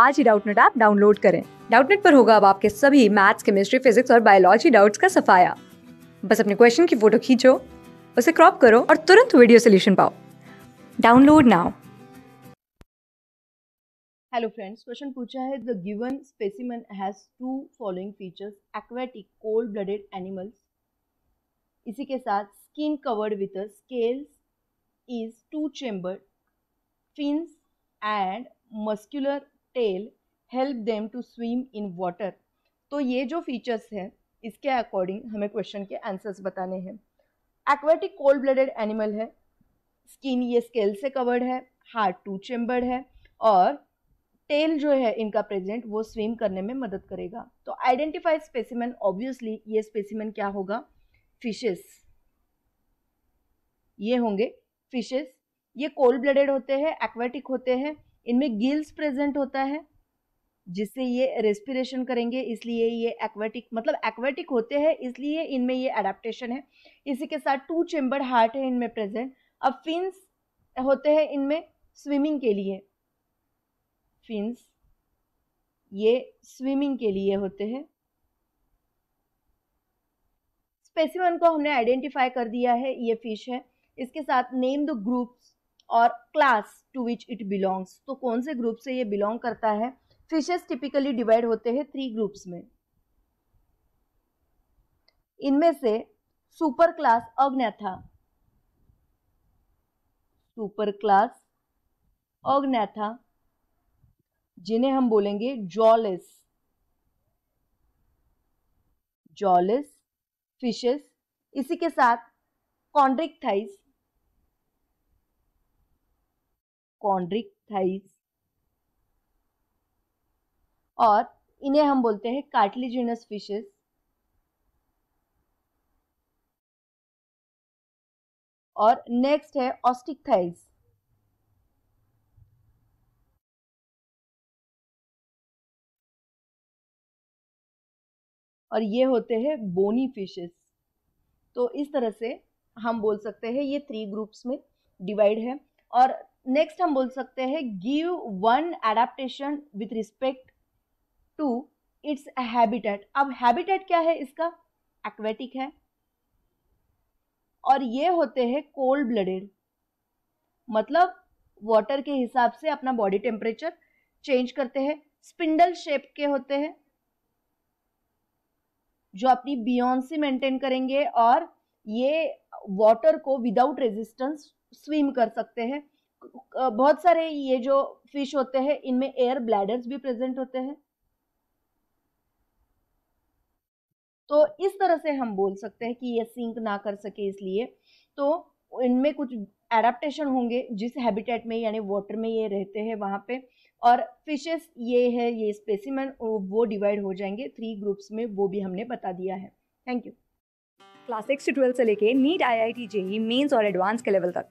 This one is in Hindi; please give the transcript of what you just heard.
आज ही डाउटनेट ऐप डाउनलोड करें डाउटनेट पर होगा अब आपके सभी मैथ्स केमिस्ट्री फिजिक्स और बायोलॉजी डाउट्स का सफाया बस अपने क्वेश्चन की फोटो खींचो उसे क्रॉप करो और तुरंत वीडियो सोल्यूशन पाओ download now hello friends question पूछा है the given specimen has to following features aquatic cold blooded animals इसी के साथ skin covered with scales is two chambered fins and muscular tail help them to swim in water तो ये जो फीचर्स हैं इसके अकॉर्डिंग हमें क्वेश्चन के आंसर्स बताने हैं एक्वेटिक कोल्ड ब्लडेड एनिमल है स्किन ये स्केल से कवर्ड है हार्ट टू चेम्बर्ड है और टेल जो है इनका प्रेजेंट वो स्विम करने में मदद करेगा तो आइडेंटिफाइड स्पेसिमेन ऑब्वियसली ये स्पेसिमेन क्या होगा फिशेस ये होंगे फिशेस ये कोल्ड ब्लडेड होते हैं एक्वेटिक होते हैं इनमें गिल्स प्रेजेंट होता है जिससे ये रेस्पिरेशन करेंगे इसलिए ये एक्वेटिक मतलब एक्वेटिक होते हैं इसलिए इनमें ये अडेप्टेशन है इसी के साथ टू चेम्बर हार्ट है इनमें प्रेजेंट अब फिन्स होते हैं इनमें स्विमिंग के लिए फिन्स ये स्विमिंग के लिए होते हैं स्पेसिमन को हमने आइडेंटिफाई कर दिया है ये फिश है इसके साथ नेम द ग्रुप्स और class to which it belongs तो कौन से ग्रुप से ये बिलोंग करता है फिशेस टिपिकली डिवाइड होते हैं थ्री ग्रुप्स में इनमें से super class Agnatha super class Agnatha जिन्हें हम बोलेंगे जॉलिस जॉलिस फिशेस इसी के साथ कॉन्ड्रिक्थाइस कॉन्ड्रिकथाइस और इन्हें हम बोलते हैं कार्टिलेजिनस फिशेस और नेक्स्ट है ऑस्टिकथाइस और ये होते हैं बोनी फिशेस तो इस तरह से हम बोल सकते हैं ये थ्री ग्रुप्स में डिवाइड है और नेक्स्ट हम बोल सकते हैं give one adaptation with respect to its habitat अब हैबिटेट क्या है इसका एक्वेटिक है और ये होते हैं कोल्ड ब्लडेड मतलब वाटर के हिसाब से अपना बॉडी टेम्परेचर चेंज करते हैं स्पिंडल शेप के होते हैं जो अपनी बियॉन्सी मेंटेन करेंगे और ये वाटर को विदाउट रेजिस्टेंस स्विम कर सकते हैं बहुत सारे ये जो फिश होते हैं इनमें एयर ब्लैडर्स भी प्रेजेंट होते हैं तो इस तरह से हम बोल सकते हैं कि ये सिंक ना कर सके इसलिए तो इनमें कुछ एडाप्टेशन होंगे जिस हैबिटेट में यानी वाटर में ये रहते हैं वहां पे और फिशेस ये है ये स्पेसिमन वो डिवाइड हो जाएंगे थ्री ग्रुप्स में वो भी हमने बता दिया है थैंक यू क्लास सिक्स से लेके NEET I I T JEE mains और एडवांस के लेवल तक